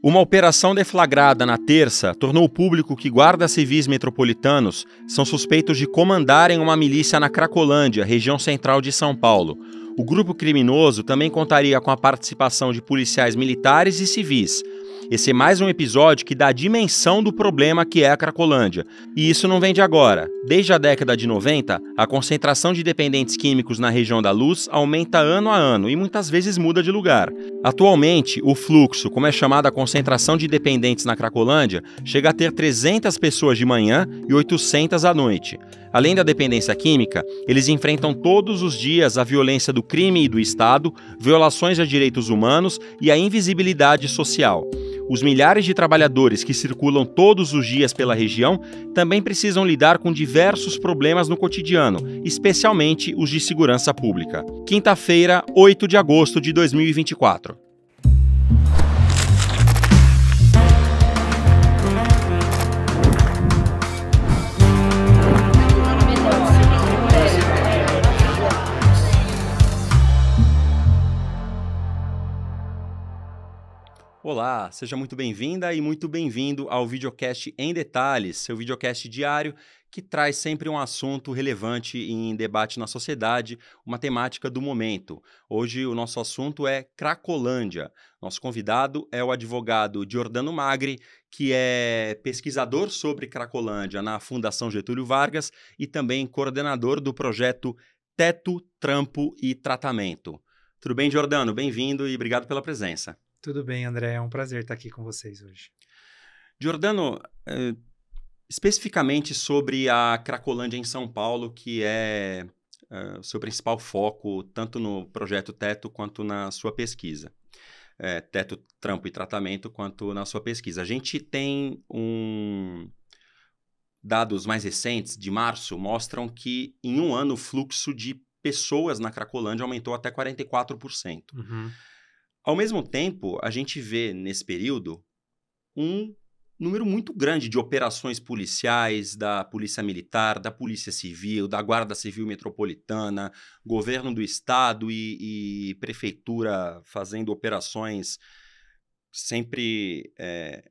Uma operação deflagrada na terça tornou público que guardas civis metropolitanos são suspeitos de comandarem uma milícia na Cracolândia, região central de São Paulo. O grupo criminoso também contaria com a participação de policiais militares e civis, esse é mais um episódio que dá a dimensão do problema que é a Cracolândia. E isso não vem de agora. Desde a década de 90, a concentração de dependentes químicos na região da luz aumenta ano a ano e muitas vezes muda de lugar. Atualmente, o fluxo, como é chamada a concentração de dependentes na Cracolândia, chega a ter 300 pessoas de manhã e 800 à noite. Além da dependência química, eles enfrentam todos os dias a violência do crime e do Estado, violações a direitos humanos e a invisibilidade social. Os milhares de trabalhadores que circulam todos os dias pela região também precisam lidar com diversos problemas no cotidiano, especialmente os de segurança pública. Quinta-feira, 8 de agosto de 2024. Olá, seja muito bem-vinda e muito bem-vindo ao videocast em detalhes, seu videocast diário que traz sempre um assunto relevante em debate na sociedade, uma temática do momento. Hoje o nosso assunto é Cracolândia. Nosso convidado é o advogado Giordano Magri, que é pesquisador sobre Cracolândia na Fundação Getúlio Vargas e também coordenador do projeto Teto, Trampo e Tratamento. Tudo bem, Giordano? Bem-vindo e obrigado pela presença. Tudo bem, André. É um prazer estar aqui com vocês hoje. Giordano, é, especificamente sobre a Cracolândia em São Paulo, que é eh, o seu principal foco, tanto no projeto Teto quanto na sua pesquisa. É, teto, trampo e tratamento, quanto na sua pesquisa. A gente tem um. Dados mais recentes, de março, mostram que em um ano o fluxo de pessoas na Cracolândia aumentou até 44%. Uhum. Ao mesmo tempo, a gente vê nesse período um número muito grande de operações policiais, da Polícia Militar, da Polícia Civil, da Guarda Civil Metropolitana, governo do Estado e, e prefeitura fazendo operações sempre é,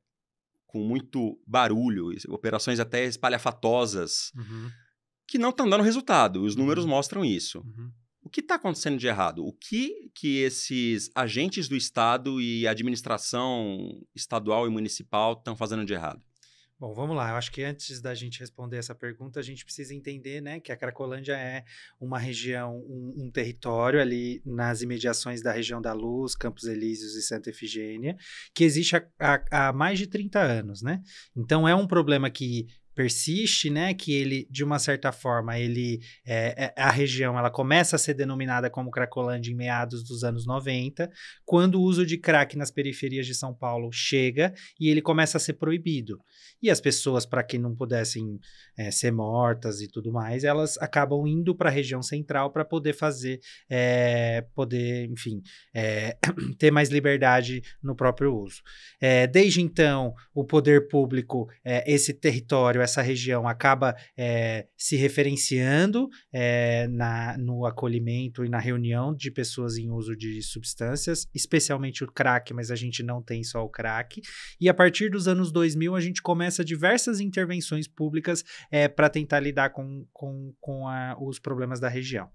com muito barulho, operações até espalhafatosas, uhum. que não estão dando resultado. Os números uhum. mostram isso. Uhum. O que está acontecendo de errado? O que, que esses agentes do Estado e administração estadual e municipal estão fazendo de errado? Bom, vamos lá. Eu acho que antes da gente responder essa pergunta, a gente precisa entender né, que a Cracolândia é uma região, um, um território ali nas imediações da região da Luz, Campos Elíseos e Santa Efigênia, que existe há, há, há mais de 30 anos. Né? Então, é um problema que persiste, né? Que ele, de uma certa forma, ele é, é, a região ela começa a ser denominada como Cracolândia em meados dos anos 90, quando o uso de crack nas periferias de São Paulo chega e ele começa a ser proibido. E as pessoas, para que não pudessem é, ser mortas e tudo mais, elas acabam indo para a região central para poder fazer, é, poder, enfim, é, ter mais liberdade no próprio uso. É, desde então, o poder público, é, esse território, essa região acaba é, se referenciando é, na, no acolhimento e na reunião de pessoas em uso de substâncias, especialmente o crack, mas a gente não tem só o crack. E a partir dos anos 2000, a gente começa diversas intervenções públicas é, eh, para tentar lidar com, com, com a, os problemas da região.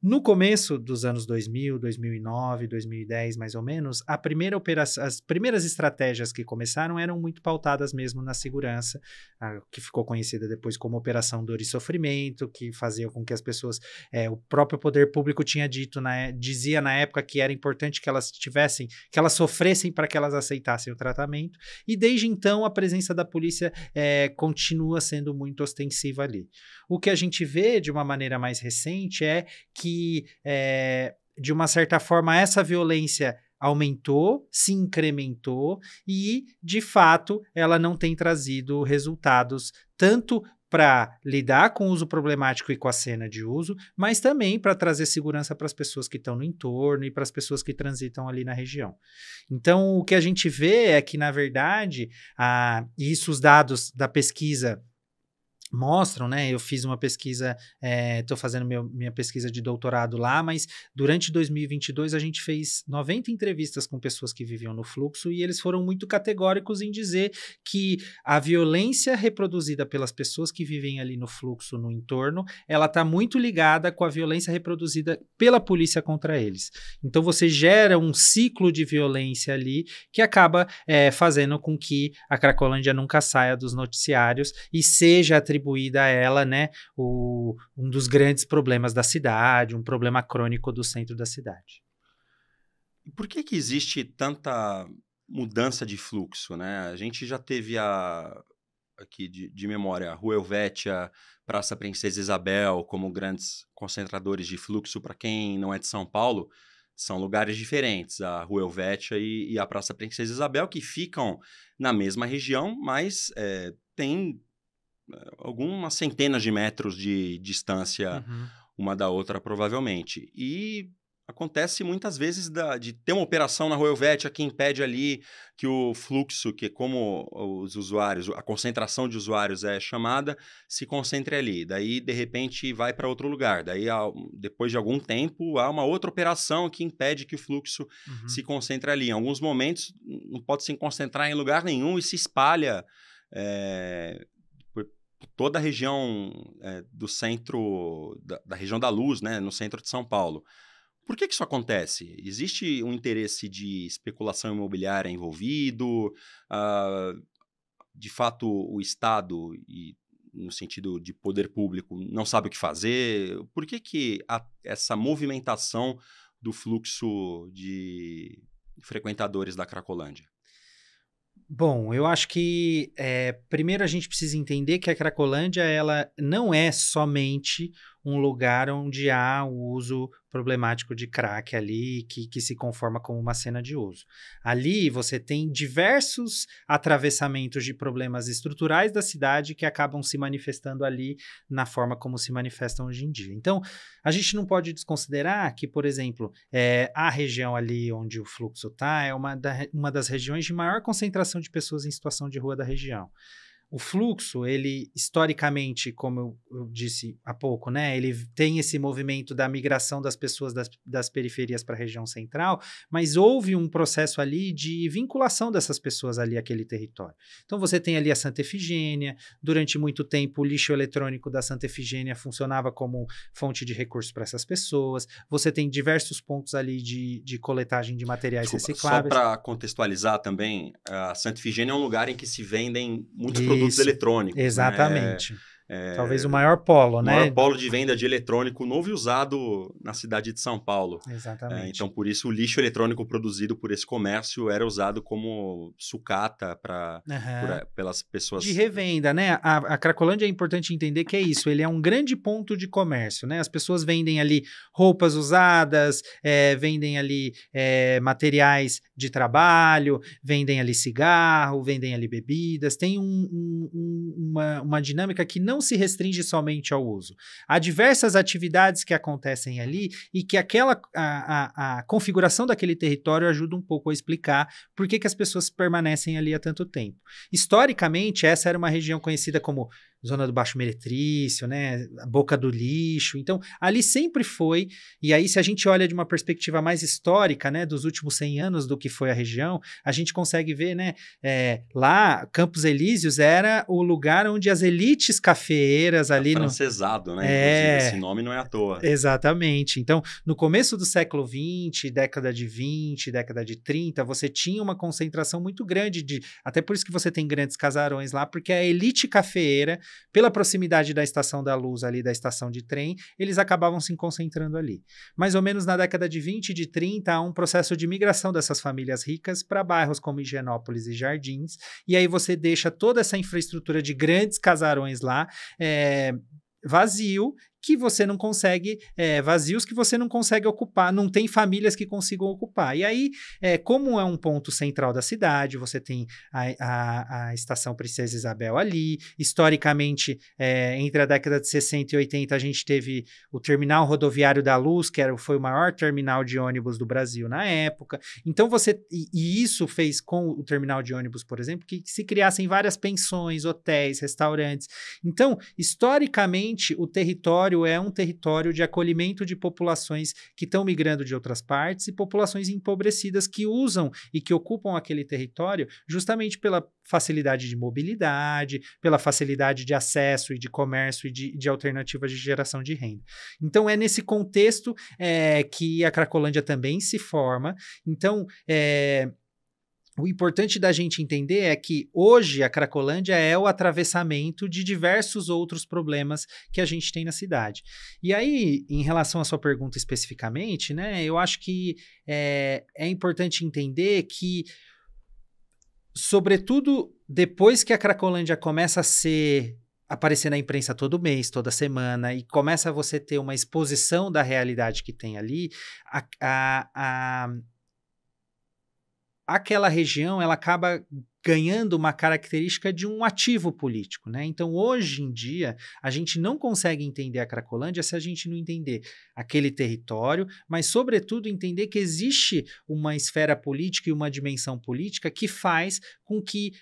No começo dos anos 2000, 2009, 2010, mais ou menos, a primeira operação, as primeiras estratégias que começaram eram muito pautadas mesmo na segurança, a, que ficou conhecida depois como Operação Dor e Sofrimento, que fazia com que as pessoas, é, o próprio poder público tinha dito, na, dizia na época que era importante que elas tivessem, que elas sofressem para que elas aceitassem o tratamento, e desde então a presença da polícia é, continua sendo muito ostensiva ali. O que a gente vê de uma maneira mais recente é que que, é, de uma certa forma, essa violência aumentou, se incrementou e, de fato, ela não tem trazido resultados tanto para lidar com o uso problemático e com a cena de uso, mas também para trazer segurança para as pessoas que estão no entorno e para as pessoas que transitam ali na região. Então, o que a gente vê é que, na verdade, a, ah, isso os dados da pesquisa mostram, né? Eu fiz uma pesquisa, estou eh, é, fazendo meu, minha pesquisa de doutorado lá, mas durante 2022 a gente fez 90 entrevistas com pessoas que viviam no fluxo e eles foram muito categóricos em dizer que a violência reproduzida pelas pessoas que vivem ali no fluxo, no entorno, ela está muito ligada com a violência reproduzida pela polícia contra eles. Então você gera um ciclo de violência ali que acaba é, fazendo com que a Cracolândia nunca saia dos noticiários e seja atribuída atribuída a ela, né, o, um dos grandes problemas da cidade, um problema crônico do centro da cidade. Por que que existe tanta mudança de fluxo, né? A gente já teve a aqui de, de memória, Rua Helvétia, Praça Princesa Isabel, como grandes concentradores de fluxo para quem não é de São Paulo, são lugares diferentes, a Rua Elvétia e, e, a Praça Princesa Isabel, que ficam na mesma região, mas é, tem algumas centenas de metros de distância uhum. uma da outra, provavelmente. E acontece muitas vezes da, de ter uma operação na Royal Vet que impede ali que o fluxo, que como os usuários, a concentração de usuários é chamada, se concentre ali. Daí, de repente, vai para outro lugar. Daí, depois de algum tempo, há uma outra operação que impede que o fluxo uhum. se concentre ali. Em alguns momentos, não pode se concentrar em lugar nenhum e se espalha. É, toda a região é, do centro, da, da, região da luz, né, no centro de São Paulo. Por que, que isso acontece? Existe um interesse de especulação imobiliária envolvido? Uh, de fato, o Estado, e no sentido de poder público, não sabe o que fazer? Por que, que a, essa movimentação do fluxo de frequentadores da Cracolândia? Bom, eu acho que é, primeiro a gente precisa entender que a Cracolândia ela não é somente um lugar onde há o uso problemático de crack ali, que, que se conforma como uma cena de uso. Ali você tem diversos atravessamentos de problemas estruturais da cidade que acabam se manifestando ali na forma como se manifestam hoje em dia. Então, a gente não pode desconsiderar que, por exemplo, é, a região ali onde o fluxo está é uma, da, uma das regiões de maior concentração de pessoas em situação de rua da região. O fluxo, ele historicamente, como eu, disse há pouco, né, ele tem esse movimento da migração das pessoas das, das periferias para a região central, mas houve um processo ali de vinculação dessas pessoas ali àquele território. Então você tem ali a Santa Efigênia, durante muito tempo o lixo eletrônico da Santa Efigênia funcionava como fonte de recurso para essas pessoas, você tem diversos pontos ali de, de coletagem de materiais Desculpa, recicláveis. Só para contextualizar também, a Santa Efigênia é um lugar em que se vendem muitos produtos produtos eletrônicos. Né? Exatamente. Né? É, Talvez o maior polo, né? O maior polo de venda de eletrônico novo e usado na cidade de São Paulo. Exatamente. É, então, por isso, o lixo eletrônico produzido por esse comércio era usado como sucata pra, uhum. por, eh, pelas pessoas. De revenda, né? A, a, Cracolândia é importante entender que é isso. Ele é um grande ponto de comércio, né? As pessoas vendem ali roupas usadas, é, vendem ali eh, materiais de trabalho, vendem ali cigarro, vendem ali bebidas. Tem um, um, uma, uma dinâmica que não não se restringe somente ao uso. Há diversas atividades que acontecem ali e que aquela a, a, a configuração daquele território ajuda um pouco a explicar por que, que as pessoas permanecem ali há tanto tempo. Historicamente, essa era uma região conhecida como zona do baixo meretrício, né, boca do lixo. Então, ali sempre foi, e aí se a gente olha de uma perspectiva mais histórica, né, dos últimos 100 anos do que foi a região, a gente consegue ver, né, é, lá Campos Elíseos era o lugar onde as elites cafeeiras ali... É francesado, no... né, é... esse nome não é à toa. Exatamente. Então, no começo do século 20, década de 20, década de 30, você tinha uma concentração muito grande de... Até por isso que você tem grandes casarões lá, porque é a elite cafeeira pela proximidade da estação da luz ali, da estação de trem, eles acabavam se concentrando ali. Mais ou menos na década de 20 e de 30, há um processo de migração dessas famílias ricas para bairros como Higienópolis e Jardins, e aí você deixa toda essa infraestrutura de grandes casarões lá, é, vazio que você não consegue, é, vazios que você não consegue ocupar, não tem famílias que consigam ocupar. E aí, é, como é um ponto central da cidade, você tem a, a, a estação Princesa Isabel ali, historicamente, é, entre a década de 60 e 80, a gente teve o terminal rodoviário da Luz, que era, foi o maior terminal de ônibus do Brasil na época. Então, você, e, e isso fez com o terminal de ônibus, por exemplo, que, que se criassem várias pensões, hotéis, restaurantes. Então, historicamente, o território é um território de acolhimento de populações que estão migrando de outras partes e populações empobrecidas que usam e que ocupam aquele território justamente pela facilidade de mobilidade, pela facilidade de acesso e de comércio e de, de alternativas de geração de renda. Então, é nesse contexto é, que a Cracolândia também se forma. Então, é, o importante da gente entender é que hoje a Cracolândia é o atravessamento de diversos outros problemas que a gente tem na cidade. E aí, em relação à sua pergunta especificamente, né, eu acho que é, é importante entender que, sobretudo depois que a Cracolândia começa a ser aparecer na imprensa todo mês, toda semana, e começa você ter uma exposição da realidade que tem ali, a, a, a, aquela região ela acaba ganhando uma característica de um ativo político, né? Então, hoje em dia, a gente não consegue entender a Cracolândia se a gente não entender aquele território, mas sobretudo entender que existe uma esfera política e uma dimensão política que faz com que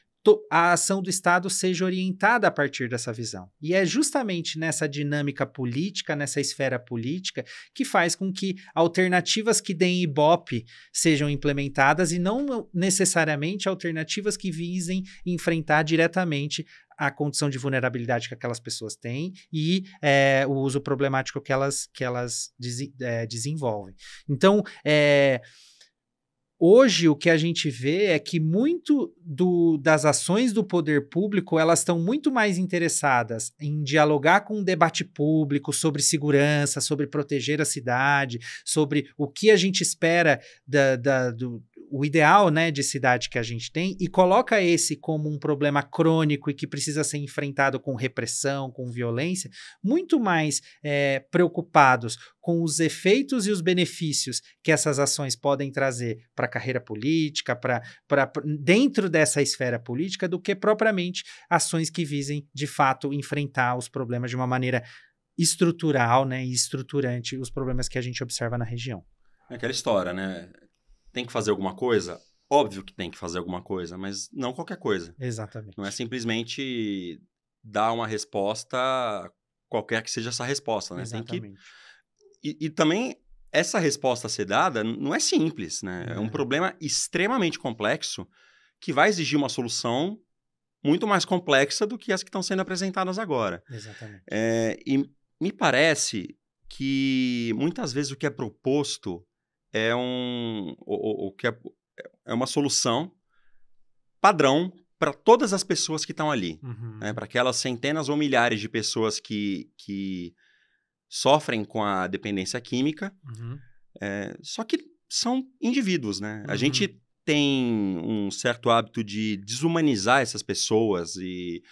a ação do Estado seja orientada a partir dessa visão. E é justamente nessa dinâmica política, nessa esfera política, que faz com que alternativas que deem ibope sejam implementadas e não necessariamente alternativas que visem enfrentar diretamente a condição de vulnerabilidade que aquelas pessoas têm e é, o uso problemático que elas, que elas des, é, desenvolvem. Então, é Hoje o que a gente vê é que muito do, das ações do poder público elas estão muito mais interessadas em dialogar com o debate público sobre segurança, sobre proteger a cidade, sobre o que a gente espera da, da, do, o ideal né, de cidade que a gente tem e coloca esse como um problema crônico e que precisa ser enfrentado com repressão, com violência, muito mais é, preocupados com os efeitos e os benefícios que essas ações podem trazer para a carreira política, para dentro dessa esfera política, do que propriamente ações que visem, de fato, enfrentar os problemas de uma maneira estrutural né, e estruturante, os problemas que a gente observa na região. É aquela história, né? Tem que fazer alguma coisa? Óbvio que tem que fazer alguma coisa, mas não qualquer coisa. Exatamente. Não é simplesmente dar uma resposta, qualquer que seja essa resposta, né? Exatamente. Tem que... E, e também essa resposta a ser dada não é simples, né? É. é um problema extremamente complexo que vai exigir uma solução muito mais complexa do que as que estão sendo apresentadas agora. Exatamente. É, e me parece que muitas vezes o que é proposto é um o, o, que é, é uma solução padrão para todas as pessoas que estão ali, uhum. né? para aquelas centenas ou milhares de pessoas que, que sofrem com a dependência química. Uhum. É, só que são indivíduos, né? Uhum. A gente uhum. tem um certo hábito de desumanizar essas pessoas e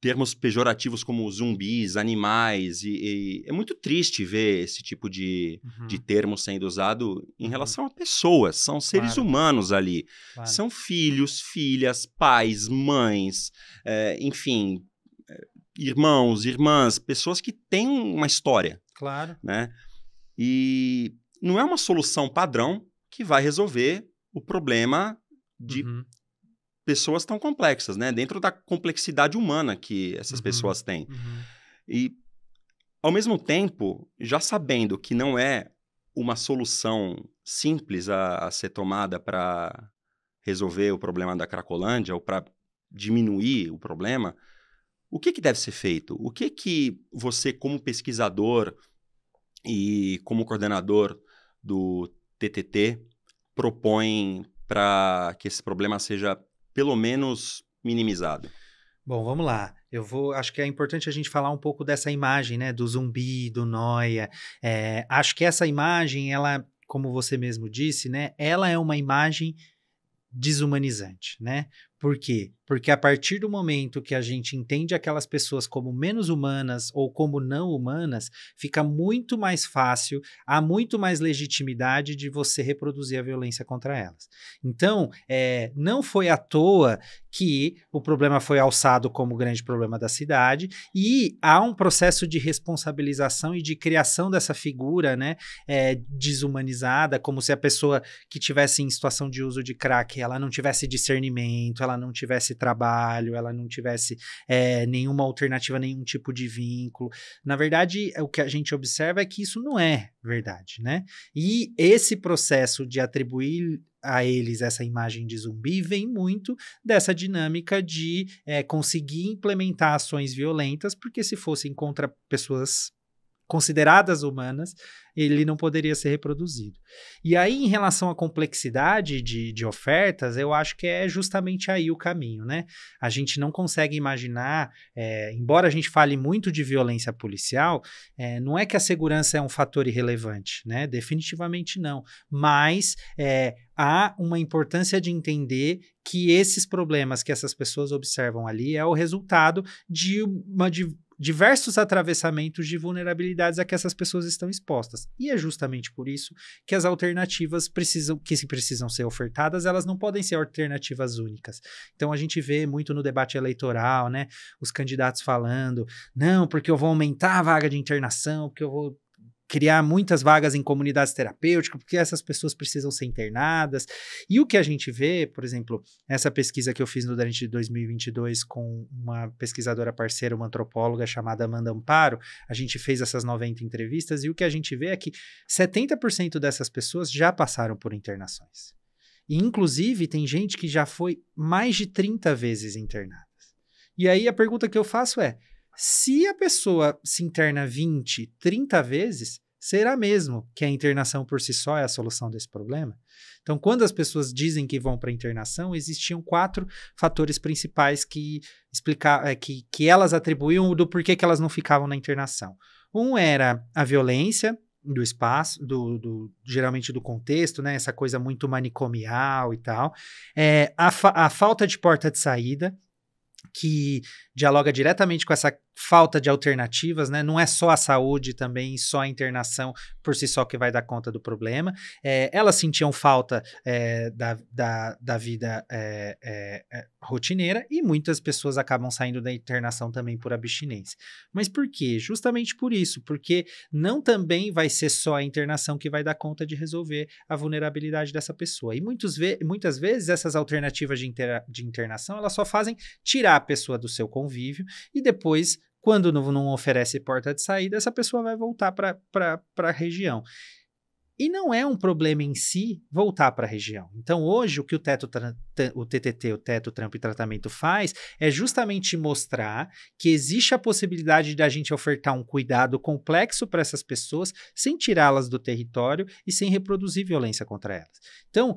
termos pejorativos como zumbis, animais, e, e, é muito triste ver esse tipo de, uhum. de termo sendo usado em uhum. relação a pessoas, são seres claro. humanos ali. Claro. São filhos, filhas, pais, mães, é, enfim, eh, irmãos, irmãs, pessoas que têm uma história. Claro. Né? E não é uma solução padrão que vai resolver o problema de uhum pessoas tão complexas, né? Dentro da complexidade humana que essas uhum, pessoas têm. Uhum. E, ao mesmo tempo, já sabendo que não é uma solução simples a, a ser tomada para resolver o problema da Cracolândia ou para diminuir o problema, o que, que deve ser feito? O que, que você, como pesquisador e como coordenador do TTT, propõe para que esse problema seja pelo menos minimizado? Bom, vamos lá. Eu vou. Acho que é importante a gente falar um pouco dessa imagem, né? Do zumbi, do noia. É, acho que essa imagem, ela, como você mesmo disse, né? Ela é uma imagem desumanizante, né? Por quê? Porque a partir do momento que a gente entende aquelas pessoas como menos humanas ou como não humanas, fica muito mais fácil, há muito mais legitimidade de você reproduzir a violência contra elas. Então, é, não foi à toa que o problema foi alçado como grande problema da cidade e há um processo de responsabilização e de criação dessa figura né, é, desumanizada, como se a pessoa que tivesse em situação de uso de crack, ela não tivesse discernimento, ela não tivesse trabalho, ela não tivesse é, nenhuma alternativa, nenhum tipo de vínculo. Na verdade, o que a gente observa é que isso não é verdade, né? E esse processo de atribuir a eles essa imagem de zumbi vem muito dessa dinâmica de é, conseguir implementar ações violentas, porque se fossem contra pessoas consideradas humanas, ele não poderia ser reproduzido. E aí, em relação à complexidade de, de ofertas, eu acho que é justamente aí o caminho, né? A gente não consegue imaginar, é, embora a gente fale muito de violência policial, é, não é que a segurança é um fator irrelevante, né? Definitivamente não. Mas é, há uma importância de entender que esses problemas que essas pessoas observam ali é o resultado de uma de diversos atravessamentos de vulnerabilidades a que essas pessoas estão expostas. E é justamente por isso que as alternativas precisam, que se precisam ser ofertadas, elas não podem ser alternativas únicas. Então a gente vê muito no debate eleitoral, né, os candidatos falando, não, porque eu vou aumentar a vaga de internação, porque eu vou criar muitas vagas em comunidades terapêuticas, porque essas pessoas precisam ser internadas. E o que a gente vê, por exemplo, essa pesquisa que eu fiz no durante 2022 com uma pesquisadora parceira, uma antropóloga chamada Amanda Amparo, a gente fez essas 90 entrevistas e o que a gente vê é que 70% dessas pessoas já passaram por internações. E, inclusive, tem gente que já foi mais de 30 vezes internada. E aí a pergunta que eu faço é: se a pessoa se interna 20, 30 vezes, será mesmo que a internação por si só é a solução desse problema? Então, quando as pessoas dizem que vão para internação, existiam quatro fatores principais que explicar, eh, que, que elas atribuíam do porquê que elas não ficavam na internação. Um era a violência, do espaço, do, do, geralmente do contexto, né? Essa coisa muito manicomial e tal. É, a, fa a falta de porta de saída, que dialoga diretamente com essa falta de alternativas, né? Não é só a saúde também, só a internação por si só que vai dar conta do problema. É, elas sentiam falta é, da, da, da, vida é, é, é, rotineira e muitas pessoas acabam saindo da internação também por abstinência. Mas por quê? Justamente por isso, porque não também vai ser só a internação que vai dar conta de resolver a vulnerabilidade dessa pessoa. E muitos ve muitas vezes essas alternativas de, de internação elas só fazem tirar a pessoa do seu convívio e depois quando não, não oferece porta de saída, essa pessoa vai voltar para a região. E não é um problema em si voltar para a região. Então, hoje, o que o, teto, o TTT, o Teto Trampo e Tratamento faz é justamente mostrar que existe a possibilidade de a gente ofertar um cuidado complexo para essas pessoas sem tirá-las do território e sem reproduzir violência contra elas. Então,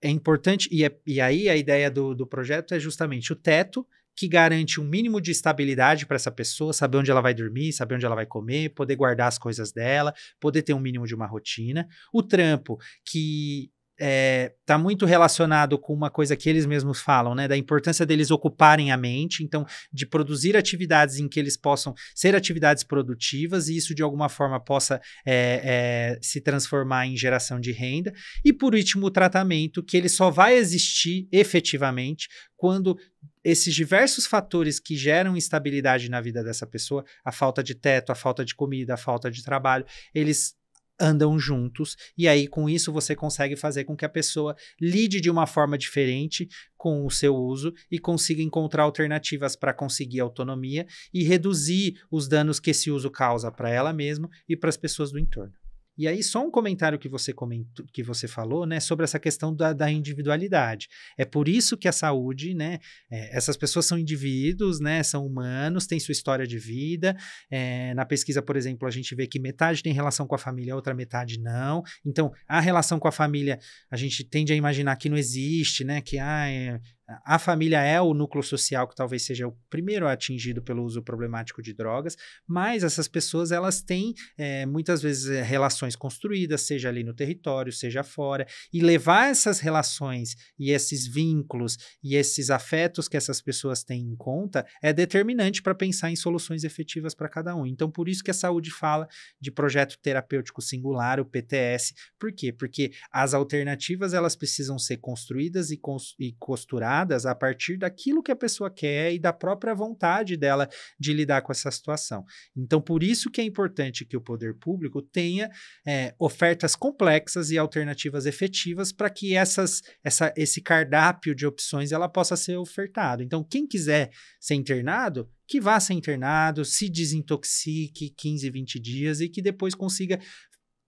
é importante, e, é, e aí a ideia do, do projeto é justamente o teto que garante um mínimo de estabilidade para essa pessoa, saber onde ela vai dormir, saber onde ela vai comer, poder guardar as coisas dela, poder ter um mínimo de uma rotina. O trampo, que está eh, é, muito relacionado com uma coisa que eles mesmos falam, né? Da importância deles ocuparem a mente, então, de produzir atividades em que eles possam ser atividades produtivas e isso de alguma forma possa é, é, se transformar em geração de renda. E por último, o tratamento, que ele só vai existir efetivamente quando esses diversos fatores que geram instabilidade na vida dessa pessoa, a falta de teto, a falta de comida, a falta de trabalho, eles andam juntos e aí com isso você consegue fazer com que a pessoa lide de uma forma diferente com o seu uso e consiga encontrar alternativas para conseguir autonomia e reduzir os danos que esse uso causa para ela mesma e para as pessoas do entorno. E aí, só um comentário que você comentou, que você falou, né, sobre essa questão da, da individualidade. É por isso que a saúde, né, é, essas pessoas são indivíduos, né, são humanos, têm sua história de vida. É, na pesquisa, por exemplo, a gente vê que metade tem relação com a família, a outra metade não. Então, a relação com a família, a gente tende a imaginar que não existe, né, que ah, é, a família é o núcleo social que talvez seja o primeiro atingido pelo uso problemático de drogas, mas essas pessoas elas têm é, muitas vezes eh, relações construídas, seja ali no território, seja fora, e levar essas relações e esses vínculos e esses afetos que essas pessoas têm em conta é determinante para pensar em soluções efetivas para cada um. Então, por isso que a saúde fala de projeto terapêutico singular, o PTS. Por quê? Porque as alternativas elas precisam ser construídas e, e costuradas a partir daquilo que a pessoa quer e da própria vontade dela de lidar com essa situação. Então, por isso que é importante que o poder público tenha é, ofertas complexas e alternativas efetivas para que essas, essa, esse cardápio de opções ela possa ser ofertado. Então, quem quiser ser internado, que vá ser internado, se desintoxique 15, 20 dias e que depois consiga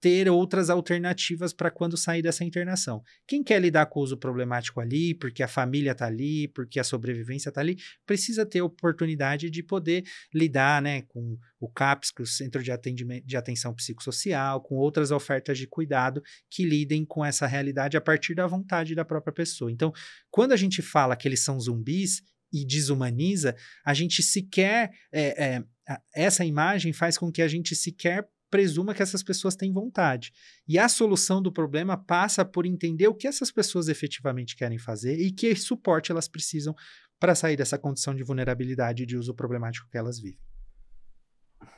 ter outras alternativas para quando sair dessa internação. Quem quer lidar com o uso problemático ali, porque a família está ali, porque a sobrevivência está ali, precisa ter oportunidade de poder lidar né, com o CAPS, com o Centro de, Atendimento, de Atenção Psicossocial, com outras ofertas de cuidado que lidem com essa realidade a partir da vontade da própria pessoa. Então, quando a gente fala que eles são zumbis e desumaniza, a gente sequer. É, é, essa imagem faz com que a gente sequer presuma que essas pessoas têm vontade. E a solução do problema passa por entender o que essas pessoas efetivamente querem fazer e que suporte elas precisam para sair dessa condição de vulnerabilidade e de uso problemático que elas vivem.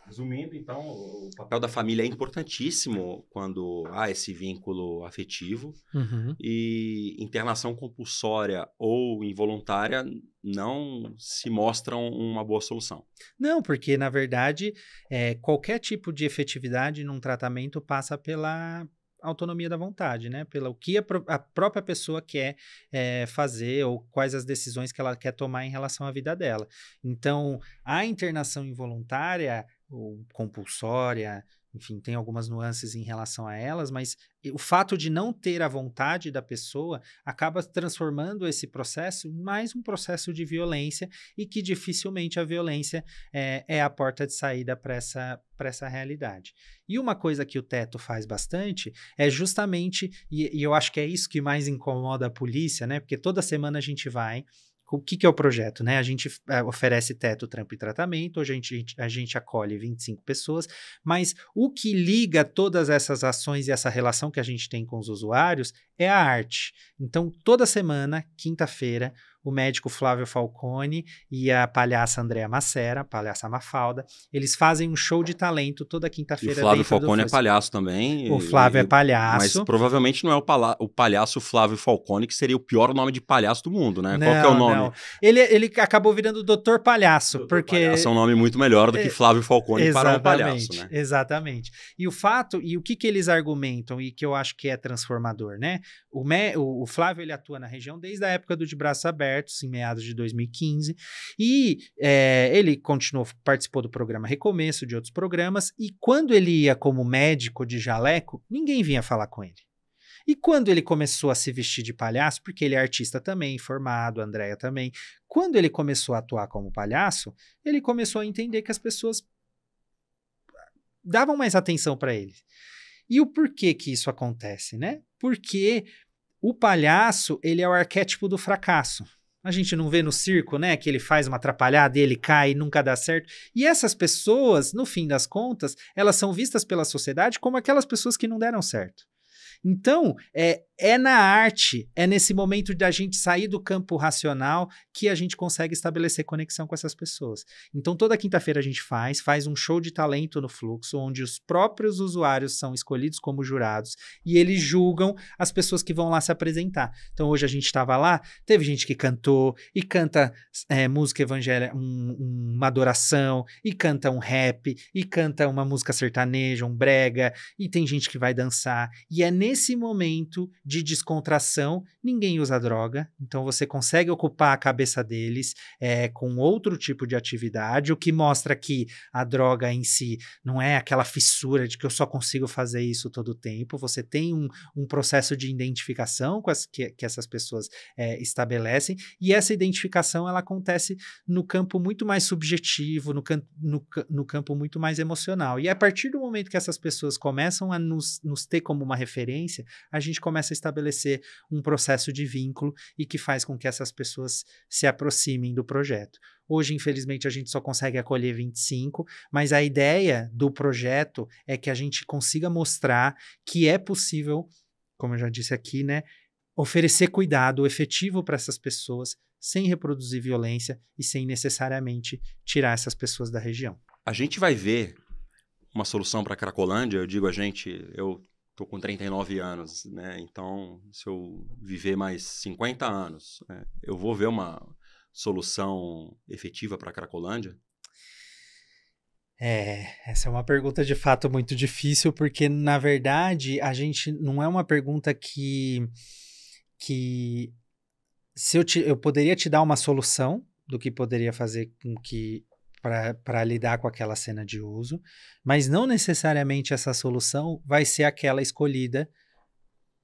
Resumindo, então. O papel da família é importantíssimo quando há esse vínculo afetivo. Uhum. E internação compulsória ou involuntária não se mostram uma boa solução. Não, porque, na verdade, é, qualquer tipo de efetividade num tratamento passa pela, autonomia da vontade, né? Pelo que a, a própria pessoa quer é, fazer ou quais as decisões que ela quer tomar em relação à vida dela. Então, a internação involuntária ou compulsória, enfim, tem algumas nuances em relação a elas, mas o fato de não ter a vontade da pessoa acaba transformando esse processo em mais um processo de violência e que dificilmente a violência é, é a porta de saída para essa, essa realidade. E uma coisa que o teto faz bastante é justamente, e, e eu acho que é isso que mais incomoda a polícia, né? Porque toda semana a gente vai o que, que é o projeto, né? A gente é, oferece teto, trampo e tratamento, hoje a gente, a gente acolhe 25 pessoas, mas o que liga todas essas ações e essa relação que a gente tem com os usuários é a arte. Então, toda semana, quinta-feira, o médico Flávio Falcone e a palhaça Andréa Macera, a palhaça Mafalda. Eles fazem um show de talento toda quinta-feira. O Flávio Falcone é palhaço também. O Flávio e, é palhaço. Mas provavelmente não é o, palha o palhaço Flávio Falcone, que seria o pior nome de palhaço do mundo, né? Não, Qual que é o nome? Ele, ele acabou virando Doutor Palhaço, porque. Palhaço é um nome muito melhor do que é, Flávio Falcone para um palhaço, né? Exatamente. E o fato, e o que, que eles argumentam, e que eu acho que é transformador, né? o, o Flávio ele atua na região desde a época do De Braço Aberto Abertos, em meados de 2015. E é, ele continuou, participou do programa Recomeço, de outros programas, e quando ele ia como médico de jaleco, ninguém vinha falar com ele. E quando ele começou a se vestir de palhaço, porque ele é artista também, formado, Andréia também, quando ele começou a atuar como palhaço, ele começou a entender que as pessoas davam mais atenção para ele. E o porquê que isso acontece, né? Porque o palhaço, ele é o arquétipo do fracasso. A gente não vê no circo, né? Que ele faz uma atrapalhada e ele cai e nunca dá certo. E essas pessoas, no fim das contas, elas são vistas pela sociedade como aquelas pessoas que não deram certo. Então, é, é na arte, é nesse momento da gente sair do campo racional que a gente consegue estabelecer conexão com essas pessoas. Então, toda quinta-feira a gente faz, faz um show de talento no Fluxo, onde os próprios usuários são escolhidos como jurados e eles julgam as pessoas que vão lá se apresentar. Então, hoje a gente estava lá, teve gente que cantou e canta é, música evangélica, um, uma adoração, e canta um rap, e canta uma música sertaneja, um brega, e tem gente que vai dançar. E é nesse nesse momento de descontração, ninguém usa droga, então você consegue ocupar a cabeça deles é, com outro tipo de atividade, o que mostra que a droga em si não é aquela fissura de que eu só consigo fazer isso todo o tempo, você tem um, um processo de identificação com as, que, que essas pessoas é, estabelecem, e essa identificação ela acontece no campo muito mais subjetivo, no, can, no, no campo muito mais emocional. E a partir do momento que essas pessoas começam a nos, nos ter como uma referência, referência, a gente começa a estabelecer um processo de vínculo e que faz com que essas pessoas se aproximem do projeto. Hoje, infelizmente, a gente só consegue acolher 25, mas a ideia do projeto é que a gente consiga mostrar que é possível, como eu já disse aqui, né, oferecer cuidado efetivo para essas pessoas sem reproduzir violência e sem necessariamente tirar essas pessoas da região. A gente vai ver uma solução para a Cracolândia, eu digo a gente, eu Tô com 39 anos, né? Então, se eu viver mais 50 anos, né? eu vou ver uma solução efetiva para a Cracolândia? É, essa é uma pergunta de fato muito difícil, porque na verdade a gente não é uma pergunta que que se eu, te, eu poderia te dar uma solução do que poderia fazer com que para lidar com aquela cena de uso, mas não necessariamente essa solução vai ser aquela escolhida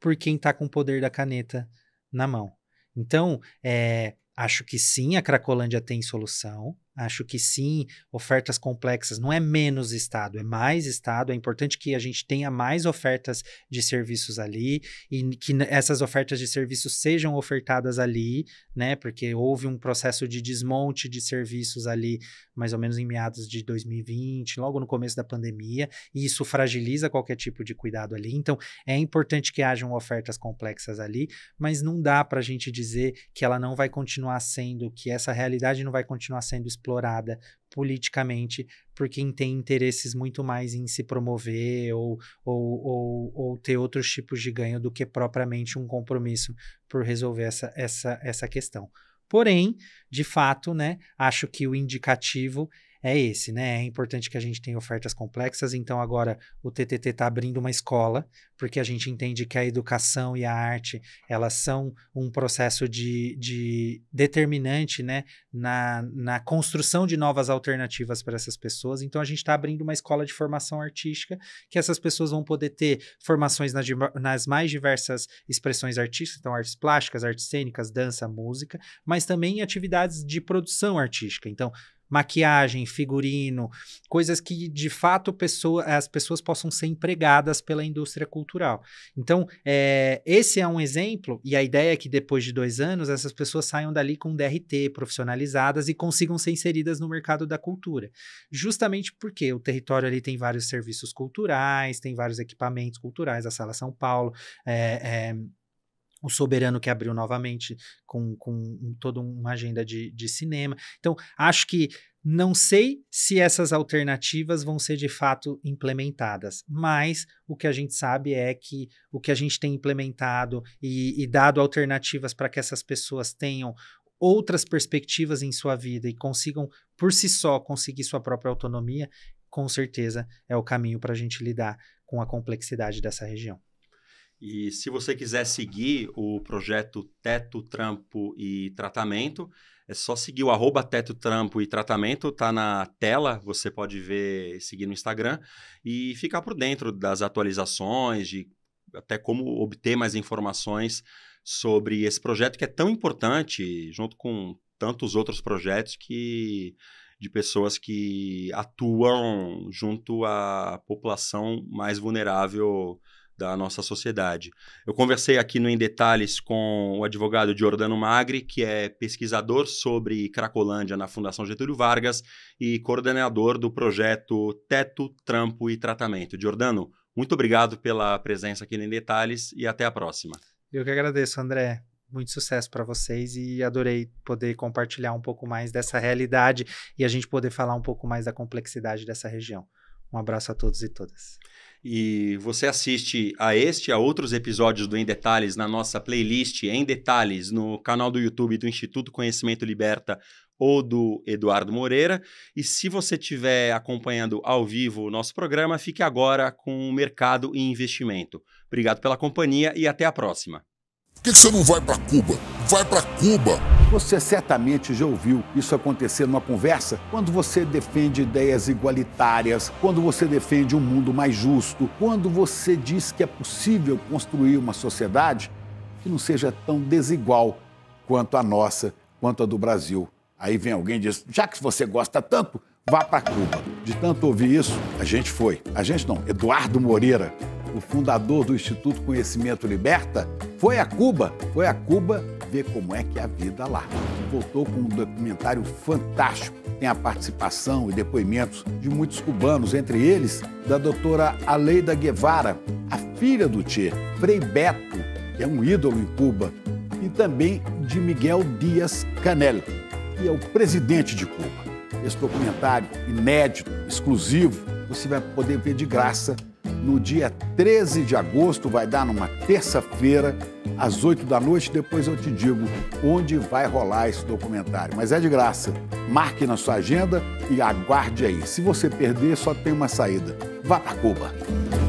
por quem está com o poder da caneta na mão. Então, é, acho que sim, a Cracolândia tem solução, Acho que sim, ofertas complexas não é menos Estado, é mais Estado. É importante que a gente tenha mais ofertas de serviços ali e que essas ofertas de serviços sejam ofertadas ali, né? Porque houve um processo de desmonte de serviços ali, mais ou menos em meados de 2020, logo no começo da pandemia, e isso fragiliza qualquer tipo de cuidado ali. Então, é importante que hajam ofertas complexas ali, mas não dá para a gente dizer que ela não vai continuar sendo, que essa realidade não vai continuar sendo explorada politicamente por quem tem interesses muito mais em se promover ou, ou, ou, ou, ter outros tipos de ganho do que propriamente um compromisso por resolver essa, essa, essa questão. Porém, de fato, né, acho que o indicativo é esse, né? É importante que a gente tenha ofertas complexas, então agora o TTT está abrindo uma escola, porque a gente entende que a educação e a arte, elas são um processo de, de determinante, né? Na, na construção de novas alternativas para essas pessoas, então a gente está abrindo uma escola de formação artística, que essas pessoas vão poder ter formações nas, nas mais diversas expressões artísticas, então artes plásticas, artes cênicas, dança, música, mas também atividades de produção artística. Então, maquiagem, figurino, coisas que de fato pessoa, as pessoas possam ser empregadas pela indústria cultural. Então, é, esse é um exemplo, e a ideia é que depois de dois anos essas pessoas saiam dali com DRT, profissionalizadas e consigam ser inseridas no mercado da cultura. Justamente porque o território ali tem vários serviços culturais, tem vários equipamentos culturais, a Sala São Paulo, é, é o Soberano que abriu novamente com, com toda uma agenda de, de cinema. Então, acho que não sei se essas alternativas vão ser de fato implementadas, mas o que a gente sabe é que o que a gente tem implementado e, e dado alternativas para que essas pessoas tenham outras perspectivas em sua vida e consigam, por si só, conseguir sua própria autonomia, com certeza é o caminho para a gente lidar com a complexidade dessa região. E se você quiser seguir o projeto Teto, Trampo e Tratamento, é só seguir o arroba Teto, Trampo e Tratamento, tá na tela, você pode ver, seguir no Instagram e ficar por dentro das atualizações, de até como obter mais informações sobre esse projeto que é tão importante, junto com tantos outros projetos que de pessoas que atuam junto à população mais vulnerável da nossa sociedade. Eu conversei aqui no Em Detalhes com o advogado Giordano Magri, que é pesquisador sobre Cracolândia na Fundação Getúlio Vargas e coordenador do projeto Teto, Trampo e Tratamento. Giordano, muito obrigado pela presença aqui no Em Detalhes e até a próxima. Eu que agradeço, André. Muito sucesso para vocês e adorei poder compartilhar um pouco mais dessa realidade e a gente poder falar um pouco mais da complexidade dessa região. Um abraço a todos e todas. E você assiste a este e a outros episódios do Em Detalhes na nossa playlist Em Detalhes no canal do YouTube do Instituto Conhecimento Liberta ou do Eduardo Moreira. E se você estiver acompanhando ao vivo o nosso programa, fique agora com o mercado e investimento. Obrigado pela companhia e até a próxima. Por que, você não vai para Cuba? Vai para Cuba! Você certamente já ouviu isso acontecer numa conversa quando você defende ideias igualitárias, quando você defende um mundo mais justo, quando você diz que é possível construir uma sociedade que não seja tão desigual quanto a nossa, quanto a do Brasil. Aí vem alguém e diz: já que você gosta tanto, vá para Cuba. De tanto ouvir isso, a gente foi. A gente não, Eduardo Moreira, o fundador do Instituto Conhecimento Liberta, foi a Cuba. Foi a Cuba ver como é que é a vida lá. Voltou com um documentário fantástico. Tem a participação e depoimentos de muitos cubanos, entre eles da doutora Aleida Guevara, a filha do Tchê, Frei Beto, que é um ídolo em Cuba, e também de Miguel Dias Canel, que é o presidente de Cuba. Esse documentário inédito, exclusivo, você vai poder ver de graça no dia 13 de agosto, vai dar numa terça-feira, às 8 da noite. Depois eu te digo onde vai rolar esse documentário. Mas é de graça. Marque na sua agenda e aguarde aí. Se você perder, só tem uma saída. Vá para Cuba.